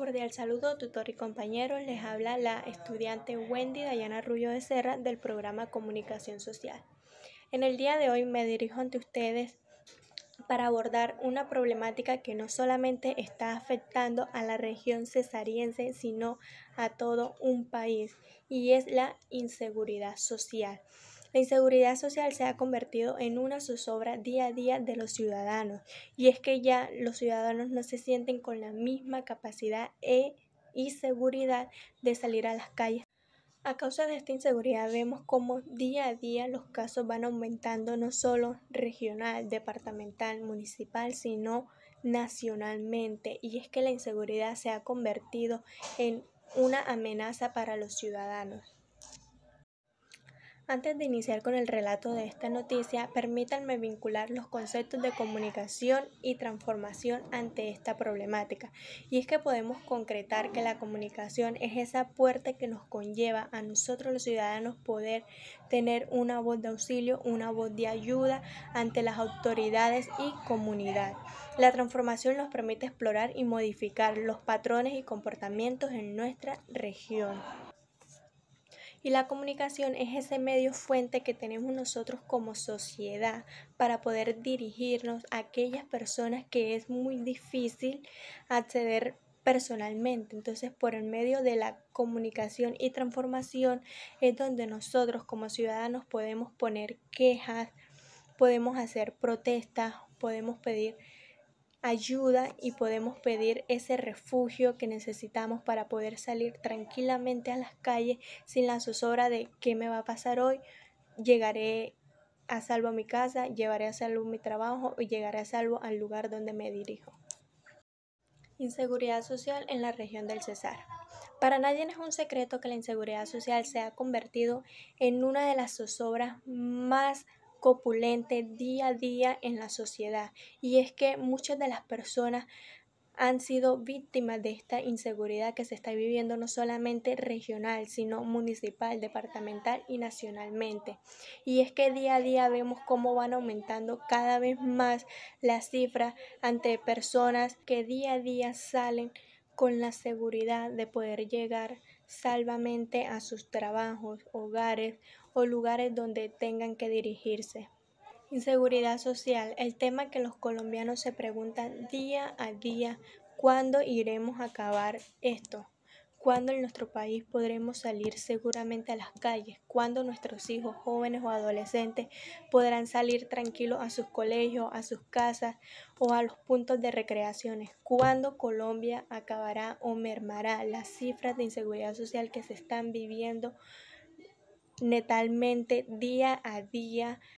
Cordial saludo, tutor y compañeros. Les habla la estudiante Wendy Dayana Rullo de Serra del programa Comunicación Social. En el día de hoy me dirijo ante ustedes para abordar una problemática que no solamente está afectando a la región cesariense, sino a todo un país, y es la inseguridad social. La inseguridad social se ha convertido en una zozobra día a día de los ciudadanos y es que ya los ciudadanos no se sienten con la misma capacidad e y seguridad de salir a las calles. A causa de esta inseguridad vemos como día a día los casos van aumentando no solo regional, departamental, municipal, sino nacionalmente. Y es que la inseguridad se ha convertido en una amenaza para los ciudadanos. Antes de iniciar con el relato de esta noticia, permítanme vincular los conceptos de comunicación y transformación ante esta problemática. Y es que podemos concretar que la comunicación es esa puerta que nos conlleva a nosotros los ciudadanos poder tener una voz de auxilio, una voz de ayuda ante las autoridades y comunidad. La transformación nos permite explorar y modificar los patrones y comportamientos en nuestra región. Y la comunicación es ese medio fuente que tenemos nosotros como sociedad para poder dirigirnos a aquellas personas que es muy difícil acceder personalmente. Entonces, por el medio de la comunicación y transformación es donde nosotros como ciudadanos podemos poner quejas, podemos hacer protestas, podemos pedir ayuda y podemos pedir ese refugio que necesitamos para poder salir tranquilamente a las calles sin la zozobra de qué me va a pasar hoy, llegaré a salvo a mi casa, llevaré a salvo mi trabajo y llegaré a salvo al lugar donde me dirijo. Inseguridad social en la región del Cesar. Para nadie es un secreto que la inseguridad social se ha convertido en una de las zozobras más copulente día a día en la sociedad. Y es que muchas de las personas han sido víctimas de esta inseguridad que se está viviendo no solamente regional, sino municipal, departamental y nacionalmente. Y es que día a día vemos cómo van aumentando cada vez más las cifras ante personas que día a día salen con la seguridad de poder llegar salvamente a sus trabajos, hogares o lugares donde tengan que dirigirse. Inseguridad social, el tema que los colombianos se preguntan día a día, ¿cuándo iremos a acabar esto? ¿Cuándo en nuestro país podremos salir seguramente a las calles? ¿Cuándo nuestros hijos jóvenes o adolescentes podrán salir tranquilos a sus colegios, a sus casas o a los puntos de recreaciones? ¿Cuándo Colombia acabará o mermará las cifras de inseguridad social que se están viviendo netamente día a día?